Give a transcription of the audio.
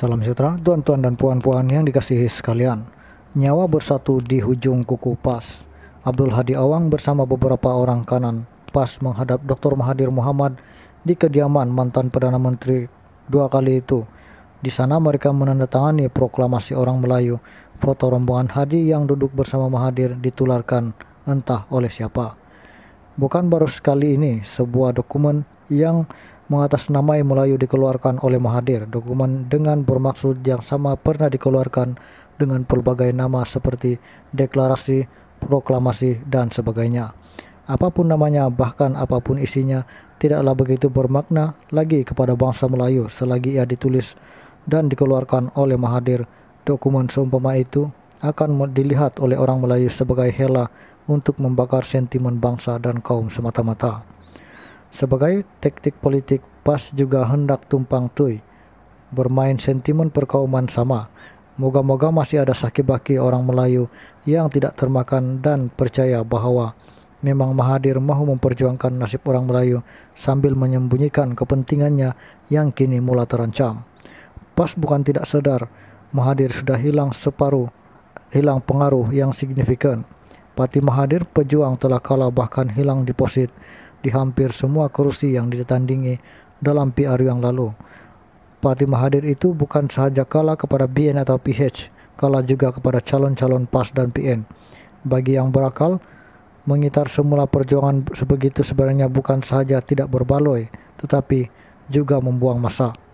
Salam sejahtera, tuan-tuan dan puan-puan yang dikasihi sekalian. Nyawa bersatu di hujung kuku pas. Abdul Hadi Awang bersama beberapa orang kanan pas menghadap Dr. Mahathir Muhammad di kediaman mantan Perdana Menteri dua kali itu. Di sana mereka menandatangani proklamasi orang Melayu. Foto rombongan Hadi yang duduk bersama Mahathir ditularkan entah oleh siapa. Bukan baru sekali ini sebuah dokumen yang mengatasnamai Melayu dikeluarkan oleh Mahathir. Dokumen dengan bermaksud yang sama pernah dikeluarkan dengan pelbagai nama seperti deklarasi, proklamasi, dan sebagainya. Apapun namanya, bahkan apapun isinya, tidaklah begitu bermakna lagi kepada bangsa Melayu selagi ia ditulis dan dikeluarkan oleh Mahathir. Dokumen seumpama itu akan dilihat oleh orang Melayu sebagai hela untuk membakar sentimen bangsa dan kaum semata-mata. Sebagai taktik politik, PAS juga hendak tumpang tui, bermain sentimen perkauman sama. Moga-moga masih ada saki-baki orang Melayu yang tidak termakan dan percaya bahwa memang Mahathir mahu memperjuangkan nasib orang Melayu sambil menyembunyikan kepentingannya yang kini mula terancam. Pas bukan tidak sadar, Mahathir sudah hilang separuh hilang pengaruh yang signifikan. Pati Mahathir pejuang telah kalah bahkan hilang deposit di hampir semua kursi yang ditandingi dalam PR yang lalu. Pati Mahathir itu bukan sahaja kalah kepada BN atau PH, kalah juga kepada calon-calon PAS dan PN. Bagi yang berakal, mengitar semula perjuangan sebegitu sebenarnya bukan sahaja tidak berbaloi, tetapi juga membuang masa.